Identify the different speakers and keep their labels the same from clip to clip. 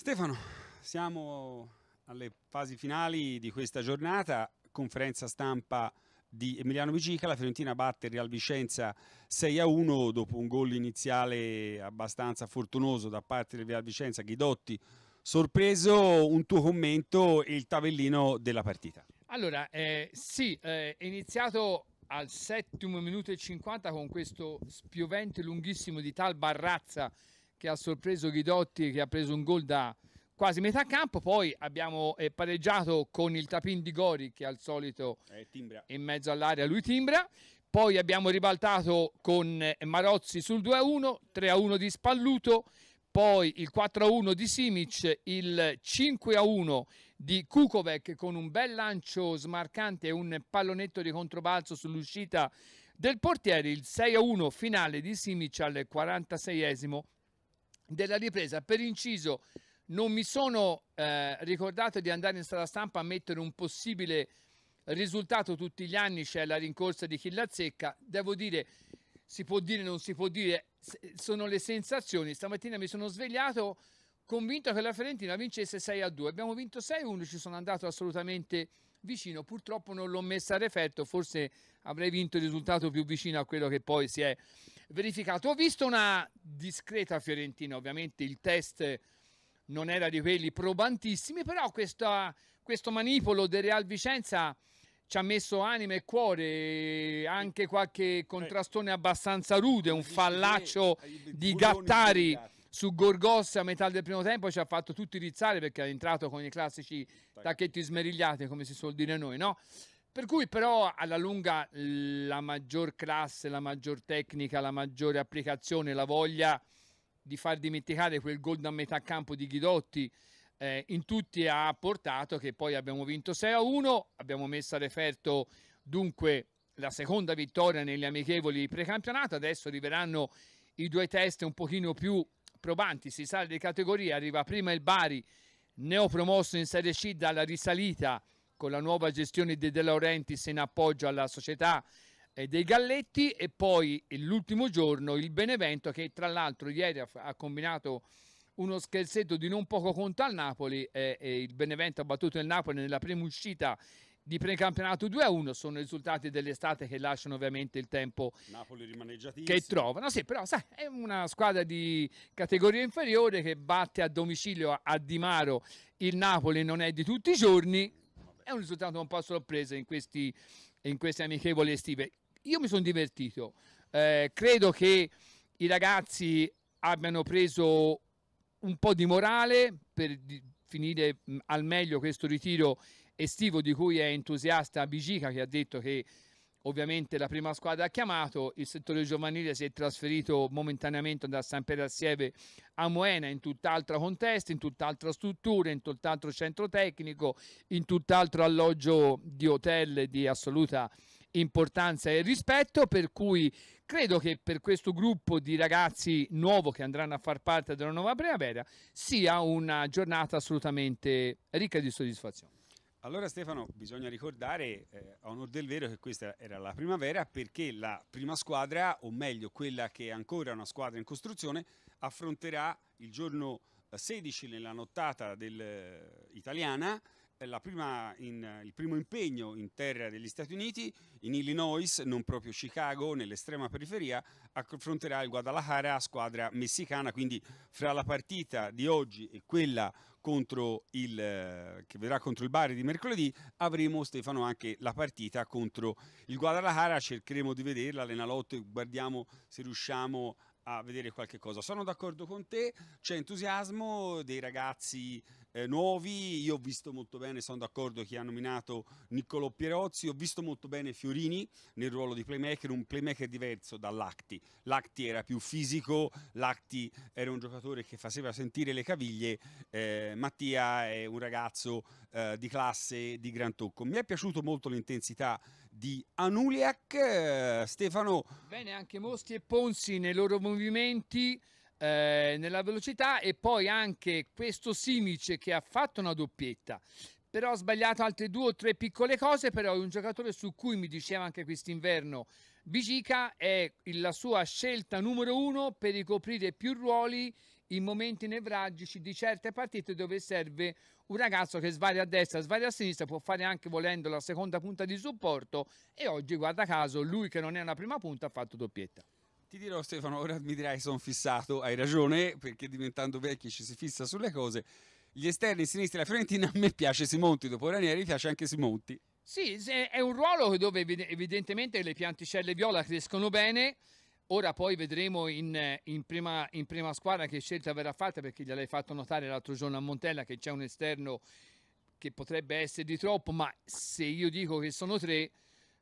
Speaker 1: Stefano, siamo alle fasi finali di questa giornata, conferenza stampa di Emiliano Bicica, la Fiorentina batte il Real Vicenza 6 a 1 dopo un gol iniziale abbastanza fortunoso da parte del Real Vicenza, Ghidotti sorpreso, un tuo commento e il tabellino della partita.
Speaker 2: Allora, eh, sì, eh, è iniziato al settimo minuto e 50 con questo spiovente lunghissimo di Tal Barrazza che ha sorpreso Ghidotti che ha preso un gol da quasi metà campo, poi abbiamo eh, pareggiato con il Tapin di Gori che al solito eh, in mezzo all'area lui timbra, poi abbiamo ribaltato con eh, Marozzi sul 2-1, 3-1 di Spalluto, poi il 4-1 di Simic, il 5-1 di Kukovic con un bel lancio smarcante e un pallonetto di controbalzo sull'uscita del portiere, il 6-1 finale di Simic al 46esimo della ripresa. Per inciso, non mi sono eh, ricordato di andare in sala stampa a mettere un possibile risultato tutti gli anni, c'è cioè la rincorsa di zecca. Devo dire, si può dire, non si può dire, sono le sensazioni. Stamattina mi sono svegliato convinto che la Fiorentina vincesse 6 a 2. Abbiamo vinto 6 a 1, ci sono andato assolutamente vicino. Purtroppo non l'ho messa a referto, forse avrei vinto il risultato più vicino a quello che poi si è verificato. Ho visto una discreta Fiorentina, ovviamente il test non era di quelli probantissimi, però questa, questo manipolo del Real Vicenza ci ha messo anima e cuore, anche qualche eh, contrastone abbastanza rude, un fallaccio di Gattari su Gorgos a metà del primo tempo ci ha fatto tutti rizzare perché è entrato con i classici tacchetti smerigliati, come si suol dire noi, no? Per cui però alla lunga la maggior classe, la maggior tecnica, la maggiore applicazione, la voglia di far dimenticare quel gol da metà campo di Ghidotti eh, in tutti ha portato che poi abbiamo vinto 6 a 1, abbiamo messo a referto dunque la seconda vittoria negli amichevoli precampionato, adesso arriveranno i due test un pochino più probanti, si sale di categoria, arriva prima il Bari, neopromosso in Serie C dalla risalita con la nuova gestione di De Laurentiis in appoggio alla società eh, dei Galletti e poi l'ultimo giorno il Benevento che tra l'altro ieri ha, combinato uno scherzetto di non poco conto al Napoli eh, il Benevento ha battuto il Napoli nella prima uscita di precampionato 2-1 a sono risultati dell'estate che lasciano ovviamente il tempo che trovano. Sì, però sai, è una squadra di categoria inferiore che batte a domicilio a Di Maro il Napoli non è di tutti i giorni, è un risultato un po' a sorpresa in, questi, in queste amichevoli estive. Io mi sono divertito, eh, credo che i ragazzi abbiano preso un po' di morale per finire mm, al meglio questo ritiro estivo di cui è entusiasta Bigica che ha detto che ovviamente la prima squadra ha chiamato, il settore giovanile si è trasferito momentaneamente da San Pedro Sieve a Moena in tutt'altra contesta, in tutt'altra struttura, in tutt'altro centro tecnico, in tutt'altro alloggio di hotel di assoluta importanza e rispetto, per cui credo che per questo gruppo di ragazzi nuovo che andranno a far parte della nuova primavera sia una giornata assolutamente ricca di soddisfazione.
Speaker 1: Allora Stefano, bisogna ricordare eh, a onore del vero che questa era la primavera perché la prima squadra, o meglio quella che è ancora una squadra in costruzione, affronterà il giorno 16 eh, nella nottata del, eh, italiana prima in, il primo impegno in terra degli Stati Uniti, in Illinois, non proprio Chicago, nell'estrema periferia, affronterà il Guadalajara, squadra messicana, quindi fra la partita di oggi e quella contro il, che verrà contro il Bari di mercoledì, avremo Stefano anche la partita contro il Guadalajara, cercheremo di vederla, l'Enalotto, guardiamo se riusciamo a vedere qualche cosa. Sono d'accordo con te, c'è entusiasmo dei ragazzi eh, nuovi. Io ho visto molto bene, sono d'accordo chi ha nominato Niccolò Pierozzi, ho visto molto bene Fiorini nel ruolo di playmaker, un playmaker diverso dall'Acti. Lacti. era più fisico, Lacti era un giocatore che faceva sentire le caviglie, eh, Mattia è un ragazzo eh, di classe, di gran tocco. Mi è piaciuto molto l'intensità di Anuliak, eh, Stefano.
Speaker 2: Bene, anche Mosti e Ponzi nei loro movimenti.
Speaker 1: Eh, nella velocità e poi
Speaker 2: anche questo Simic che ha fatto una doppietta però ha sbagliato altre due o tre piccole cose, però è un giocatore su cui mi diceva anche quest'inverno Bicica è la sua scelta numero uno per ricoprire più ruoli in momenti nevragici di certe partite dove serve un ragazzo che svaria a destra, svaria a sinistra, può fare anche volendo la seconda punta di supporto e oggi guarda caso lui che non è una prima punta ha fatto doppietta.
Speaker 1: Ti dirò Stefano, ora mi dirai sono fissato, hai ragione, perché diventando vecchi ci si fissa sulle cose. Gli esterni sinistri della Fiorentina a me piace Simonti, dopo Ranieri piace anche Simonti.
Speaker 2: Sì, è un ruolo dove evidentemente le pianticelle viola crescono bene. Ora poi vedremo in, in, prima, in prima, squadra che scelta verrà fatta, perché gliel'hai fatto notare l'altro giorno a Montella che c'è un esterno che potrebbe essere di troppo, ma se io dico che sono tre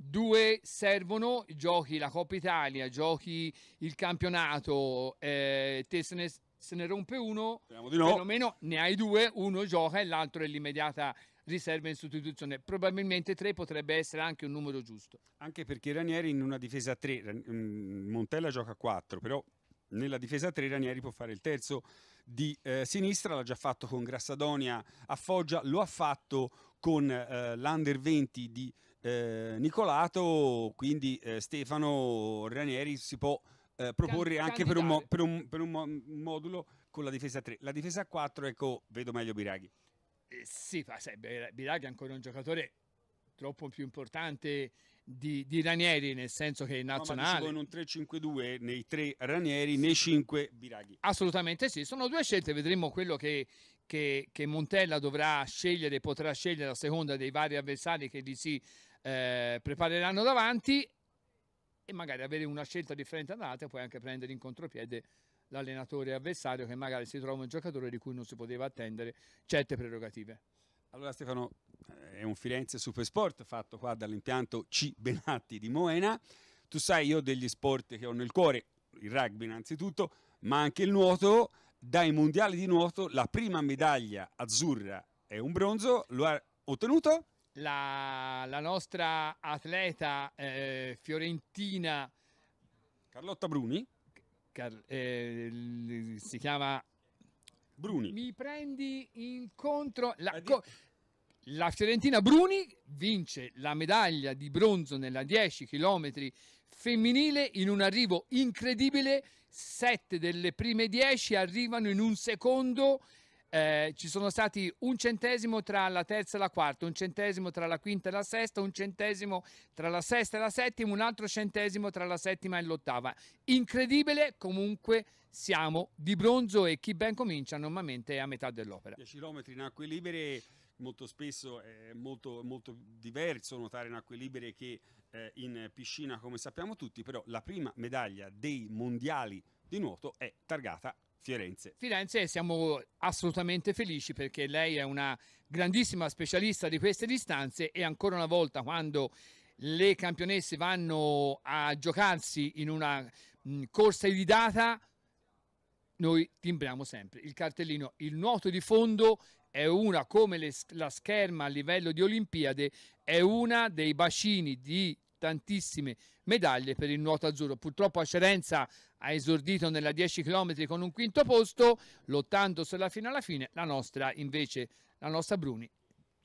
Speaker 2: due servono, giochi la Coppa Italia, giochi il campionato, eh, te se ne, se ne rompe uno, no. perlomeno ne hai due, uno gioca e l'altro è l'immediata riserva in sostituzione. Probabilmente tre potrebbe essere anche un numero giusto.
Speaker 1: Anche perché Ranieri in una difesa 3, mm, Montella gioca quattro però nella difesa 3 Ranieri può fare il terzo di eh, sinistra, l'ha già fatto con Grassadonia a Foggia, lo ha fatto con eh, l'Under 20 di eh, Nicolato, quindi eh, Stefano Ranieri si può eh, proporre Can- anche per un, mo- per, un, per un, modulo con la difesa 3. La difesa 4, ecco, vedo meglio Biraghi.
Speaker 2: Eh, sì, ma sai, Biraghi è ancora un giocatore troppo più importante di, di, Ranieri, nel senso che in nazionale. No, ma un
Speaker 1: 3-5-2 nei tre Ranieri, nei 5 Biraghi.
Speaker 2: Assolutamente sì, sono due scelte, vedremo quello che, che, che Montella dovrà scegliere, potrà scegliere a seconda dei vari avversari che gli si eh, prepareranno davanti e magari avere una scelta differente dall'altra e poi anche prendere in contropiede l'allenatore avversario che magari si trova un giocatore di cui
Speaker 1: non si poteva attendere certe prerogative. Allora Stefano, eh, è un Firenze Supersport fatto qua dall'impianto C Benatti di Moena. Tu sai io degli sport che ho nel cuore, il rugby innanzitutto, ma anche il nuoto. Dai mondiali di nuoto la prima medaglia azzurra è un bronzo, lo ha ottenuto
Speaker 2: la, la nostra atleta eh, fiorentina
Speaker 1: Carlotta Bruni. Car- eh, si chiama Bruni.
Speaker 2: Mi prendi incontro. La, co- la Fiorentina Bruni vince la medaglia di bronzo nella 10 km femminile in un arrivo incredibile. 7 delle prime 10 arrivano in un secondo eh, ci sono stati un centesimo tra la terza e la quarta, un centesimo tra la quinta e la sesta, un centesimo tra la sesta e la settima, un altro centesimo tra la settima e l'ottava. Incredibile, comunque siamo di bronzo e chi ben comincia normalmente è a metà dell'opera.
Speaker 1: 10 km in acque libere molto spesso è molto, molto diverso nuotare in acque libere che eh, in piscina come sappiamo tutti, però la prima medaglia dei mondiali di nuoto è targata Firenze. Firenze siamo
Speaker 2: assolutamente felici perché lei è una grandissima specialista di queste distanze e ancora una volta quando le campionesse vanno a giocarsi in una mh, mm, corsa iridata noi timbriamo sempre il cartellino il nuoto di fondo è una come le, la scherma a livello di olimpiade è una dei bacini di tantissime medaglie per il nuoto azzurro. Purtroppo Acerenza ha esordito nella 10 km con un quinto posto, lottando sulla fino alla fine, la nostra invece, la nostra Bruni,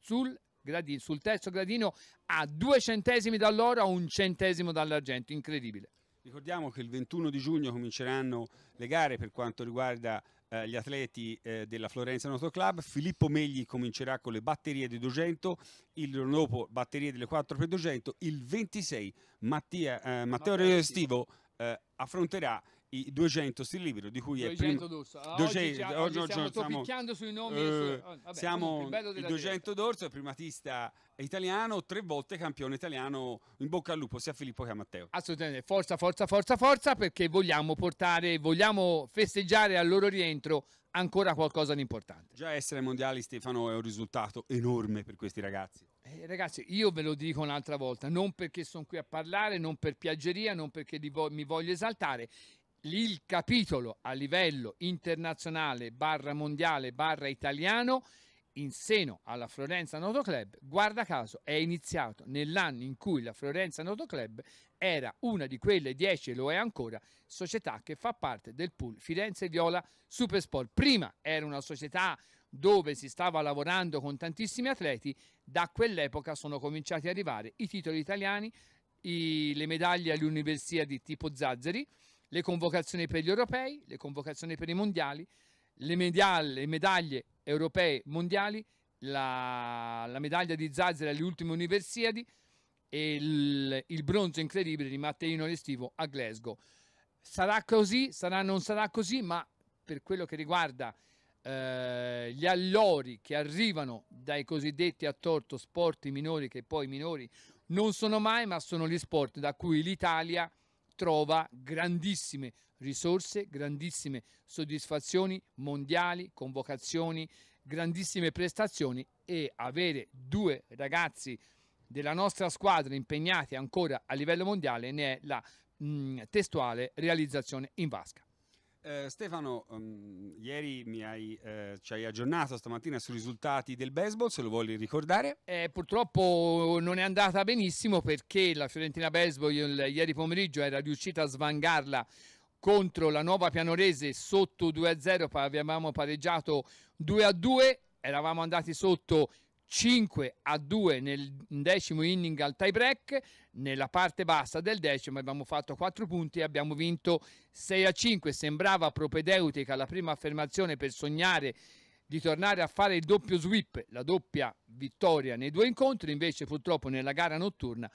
Speaker 2: sul, gradino, sul terzo gradino a due centesimi dall'oro, a un centesimo dall'argento, incredibile.
Speaker 1: Ricordiamo che il 21 di giugno cominceranno le gare per quanto riguarda eh, gli atleti eh, della Florenza Noto Club. Filippo Megli comincerà con le batterie di 200, il giorno dopo batterie delle 4x200, il 26 Mattia, eh, Matteo Restivo eh, affronterà i 200 sti libri di cui 200 è prima d'orso. Ah, 200, d'orso oggi, oggi stiamo, stiamo picchiando sui nomi eh, su... Ah, vabbè, siamo il 200 d'orso è primatista italiano tre volte campione italiano in bocca al lupo sia a Filippo che a Matteo
Speaker 2: assolutamente forza forza forza forza perché vogliamo portare vogliamo festeggiare al loro rientro ancora qualcosa di
Speaker 1: importante già essere mondiali Stefano è un risultato enorme per questi ragazzi
Speaker 2: eh, ragazzi io ve lo dico un'altra volta non perché sono qui a parlare non per piaggeria non perché vo- mi voglio esaltare il capitolo a livello internazionale barra mondiale barra italiano in seno alla Florenza Noto Club, guarda caso, è iniziato nell'anno in cui la Florenza Noto Club era una di quelle 10, lo è ancora, società che fa parte del pool Firenze Viola Supersport. Prima era una società dove si stava lavorando con tantissimi atleti, da quell'epoca sono cominciati ad arrivare i titoli italiani, i, le medaglie all'Università di tipo Zazzeri, le convocazioni per gli europei, le convocazioni per i mondiali, le, medial, le medaglie europee mondiali, la, la medaglia di Zazzera alle ultime Universiadi e il, il bronzo incredibile di Matteino Restivo a Glasgow. Sarà così, sarà, non sarà così, ma per quello che riguarda eh, gli allori che arrivano dai cosiddetti a torto sport minori, che poi minori non sono mai, ma sono gli sport da cui l'Italia trova grandissime risorse, grandissime soddisfazioni mondiali, convocazioni, grandissime prestazioni e avere due ragazzi della nostra squadra impegnati ancora a livello mondiale ne è la mh, mm, testuale realizzazione in vasca.
Speaker 1: Eh, Stefano, um, ieri hai, eh, ci hai aggiornato stamattina sui risultati del baseball, se lo vuoi ricordare. Eh, purtroppo
Speaker 2: non è andata benissimo perché la Fiorentina Baseball ieri pomeriggio era riuscita a svangarla contro la Nuova Pianorese sotto 2-0, avevamo pareggiato 2-2, eravamo andati sotto 5 a 2 nel decimo inning al tie break, nella parte bassa del decimo abbiamo fatto 4 punti e abbiamo vinto 6 a 5, sembrava propedeutica la prima affermazione per sognare di tornare a fare il doppio sweep, la doppia vittoria nei due incontri, invece purtroppo nella gara notturna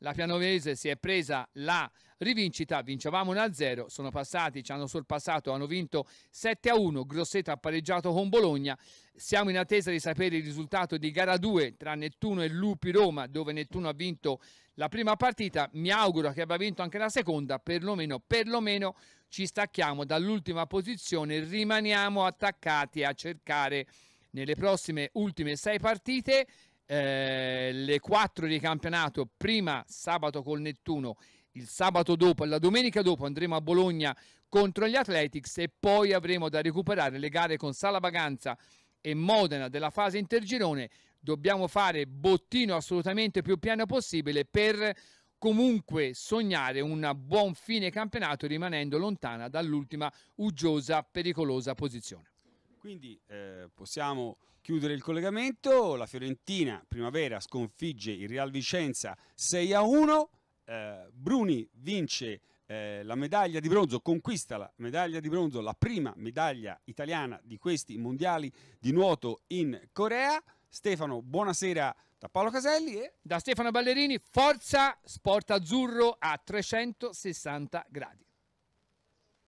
Speaker 2: la Pianovese si è presa la rivincita, vincevamo 1-0, sono passati, ci hanno sorpassato, hanno vinto 7-1, Grosseto ha pareggiato con Bologna, siamo in attesa di sapere il risultato di gara 2 tra Nettuno e Lupi Roma, dove Nettuno ha vinto la prima partita, mi auguro che abbia vinto anche la seconda, perlomeno, perlomeno ci stacchiamo dall'ultima posizione, rimaniamo attaccati a cercare nelle prossime ultime 6 partite eh, le quattro di campionato, prima sabato col Nettuno, il sabato dopo e la domenica dopo andremo a Bologna contro gli Athletics e poi avremo da recuperare le gare con Sala Vaganza e Modena della fase intergirone. Dobbiamo fare bottino assolutamente più piano possibile per comunque sognare un buon fine campionato rimanendo lontana dall'ultima uggiosa pericolosa posizione.
Speaker 1: Quindi eh, possiamo chiudere il collegamento, la Fiorentina primavera sconfigge il Real Vicenza 6 a 1, eh, Bruni vince eh, la medaglia di bronzo, conquista la medaglia di bronzo, la prima medaglia italiana di questi mondiali di nuoto in Corea. Stefano, buonasera da Paolo Caselli e da Stefano Ballerini, forza sport azzurro a 360 gradi.